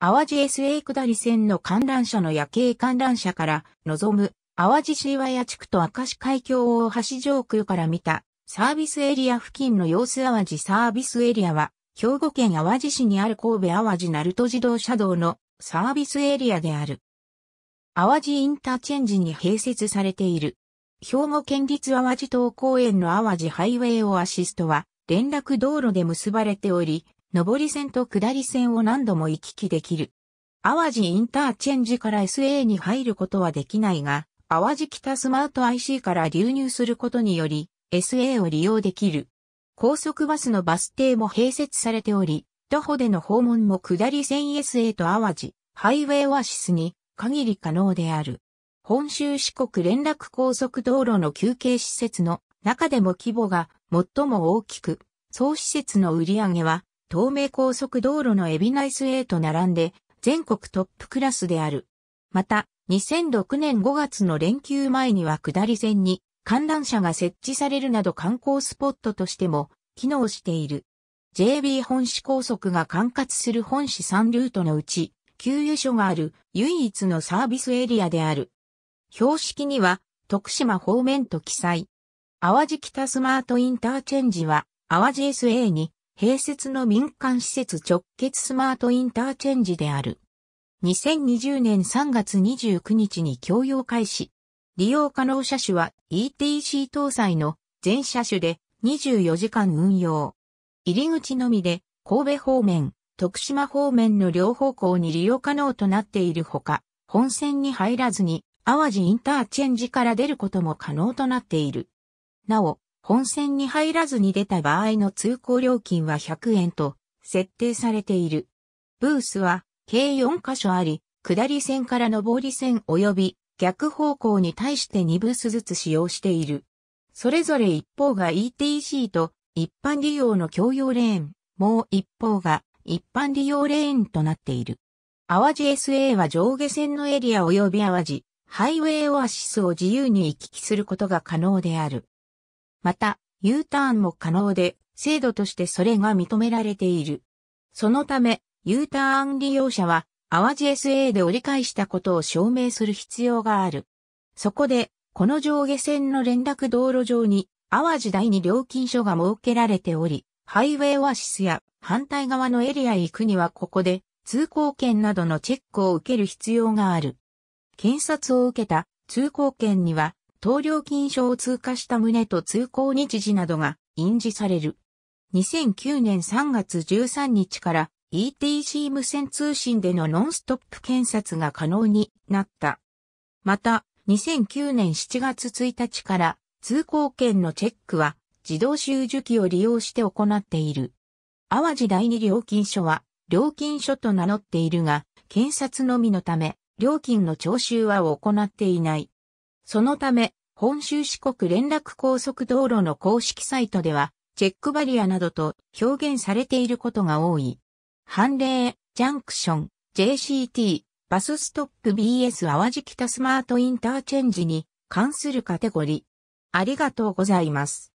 淡路 SA 下り線の観覧車の夜景観覧車から望む淡路市岩屋地区と明石海峡大橋上空から見たサービスエリア付近の様子淡路サービスエリアは兵庫県淡路市にある神戸淡路鳴門自動車道のサービスエリアである。淡路インターチェンジに併設されている。兵庫県立淡路島公園の淡路ハイウェイオアシストは連絡道路で結ばれており、上り線と下り線を何度も行き来できる。淡路インターチェンジから SA に入ることはできないが、淡路北スマート IC から流入することにより、SA を利用できる。高速バスのバス停も併設されており、徒歩での訪問も下り線 SA と淡路、ハイウェイオアシスに限り可能である。本州四国連絡高速道路の休憩施設の中でも規模が最も大きく、総施設の売り上げは東名高速道路のエビナイス A と並んで、全国トップクラスである。また、2006年5月の連休前には下り線に観覧車が設置されるなど観光スポットとしても機能している。JB 本市高速が管轄する本市3ルートのうち、給油所がある唯一のサービスエリアである。標識には、徳島方面と記載。淡路北スマートインターチェンジは、淡路 SA に併設の民間施設直結スマートインターチェンジである。2020年3月29日に供用開始。利用可能車種は ETC 搭載の全車種で24時間運用。入り口のみで神戸方面、徳島方面の両方向に利用可能となっているほか、本線に入らずに淡路インターチェンジから出ることも可能となっている。なお、本線に入らずに出た場合の通行料金は100円と設定されている。ブースは計4箇所あり、下り線から上り線及び逆方向に対して2ブースずつ使用している。それぞれ一方が ETC と一般利用の共用レーン、もう一方が一般利用レーンとなっている。淡路 SA は上下線のエリア及び淡路、ハイウェイオアシスを自由に行き来することが可能である。また、U ターンも可能で、制度としてそれが認められている。そのため、U ターン利用者は、淡路 SA で折り返したことを証明する必要がある。そこで、この上下線の連絡道路上に、淡路第二料金所が設けられており、ハイウェイオアシスや反対側のエリアへ行くにはここで通行券などのチェックを受ける必要がある。検察を受けた通行券には当料金所を通過した旨と通行日時などが印字される。2009年3月13日から ETC 無線通信でのノンストップ検察が可能になった。また、2009年7月1日から通行券のチェックは自動集受機を利用して行っている。淡路第二料金所は料金所と名乗っているが、検察のみのため、料金の徴収は行っていない。そのため、本州四国連絡高速道路の公式サイトでは、チェックバリアなどと表現されていることが多い。判例、ジャンクション、JCT、バスストップ BS 淡路北スマートインターチェンジに関するカテゴリー。ありがとうございます。